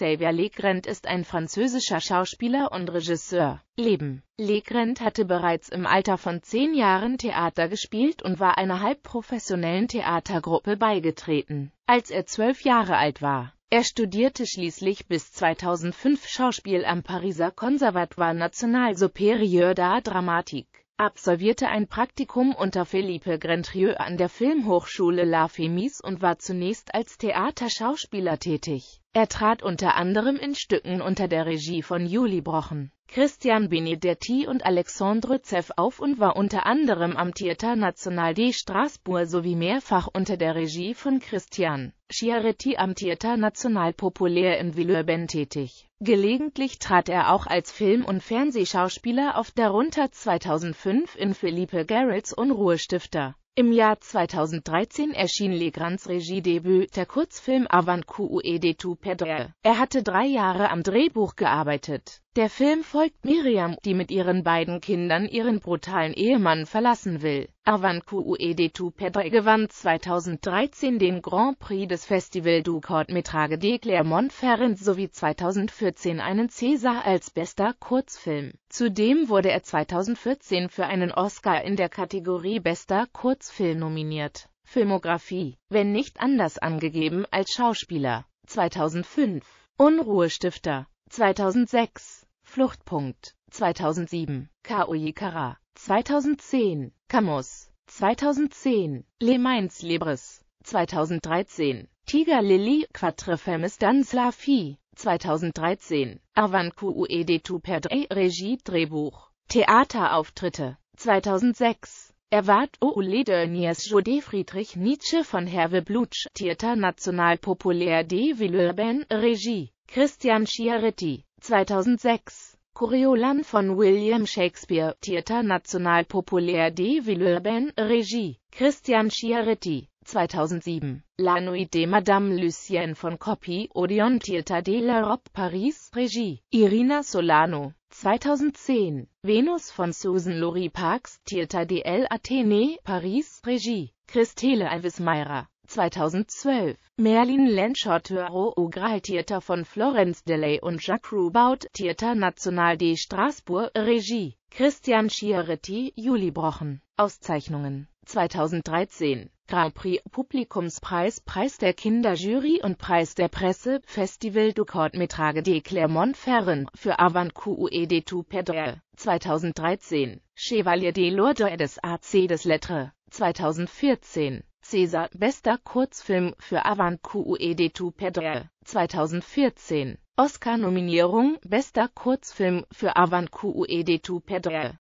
Xavier Legrand ist ein französischer Schauspieler und Regisseur. Leben Legrand hatte bereits im Alter von zehn Jahren Theater gespielt und war einer halbprofessionellen Theatergruppe beigetreten, als er zwölf Jahre alt war. Er studierte schließlich bis 2005 Schauspiel am Pariser Conservatoire National Supérieur d'Art Dramatique absolvierte ein Praktikum unter Philippe Grentrieux an der Filmhochschule La Femis und war zunächst als Theaterschauspieler tätig. Er trat unter anderem in Stücken unter der Regie von Julie Brochen Christian Benedetti und Alexandre Zeff auf und war unter anderem am Theater National de Strasbourg sowie mehrfach unter der Regie von Christian Schiaretti am Theater National Populär in Villeurbanne tätig. Gelegentlich trat er auch als Film- und Fernsehschauspieler auf, darunter 2005 in Philippe Garretts Unruhestifter. Im Jahr 2013 erschien Legrands Regiedebüt, der Kurzfilm Avant Coue de tout Er hatte drei Jahre am Drehbuch gearbeitet. Der Film folgt Miriam, die mit ihren beiden Kindern ihren brutalen Ehemann verlassen will. Avan Cuede tu Pedre gewann 2013 den Grand Prix des Festival du Court Courtmetrage de Clermont-Ferrand sowie 2014 einen César als bester Kurzfilm. Zudem wurde er 2014 für einen Oscar in der Kategorie bester Kurzfilm nominiert. Filmografie, wenn nicht anders angegeben als Schauspieler. 2005 Unruhestifter 2006 Fluchtpunkt 2007, Kara 2010, Camus 2010, Le Mainz Libres 2013, Tiger Lily Quatre Femmes dans la Fille 2013, Arvanku Uede tu perdre Regie Drehbuch, Theaterauftritte 2006, Erwart Oule de Nies Jodé Friedrich Nietzsche von Herve Blutsch, Theater National Populaire de Villeurbanne Regie, Christian Schiaretti 2006 Coriolan von William Shakespeare, Theater National Populaire de Villeurbanne, Regie, Christian Schiaretti, 2007, La Nuit de Madame Lucienne von Copy, Odeon Theater de l'Europe Paris, Regie, Irina Solano, 2010, Venus von Susan Laurie Parks, Theater de l'Athénée, Paris, Regie, Christelle Alves Meira, 2012. Merlin Lenschott Toro Ogral Theater von Florence Delay und Jacques Roubaud Theater National de Strasbourg Regie Christian Schieretti Juli Brochen Auszeichnungen 2013 Grand Prix Publikumspreis Preis der Kinderjury und Preis der Presse Festival du Courtmetrage de Clermont-Ferrand für Avant QUE de tout perdre 2013 Chevalier de l'Ordre des AC des Lettres 2014 César bester Kurzfilm für Avant Cuede tu Perdre 2014. Oscar-Nominierung bester Kurzfilm für Avant Cuede tu Perdre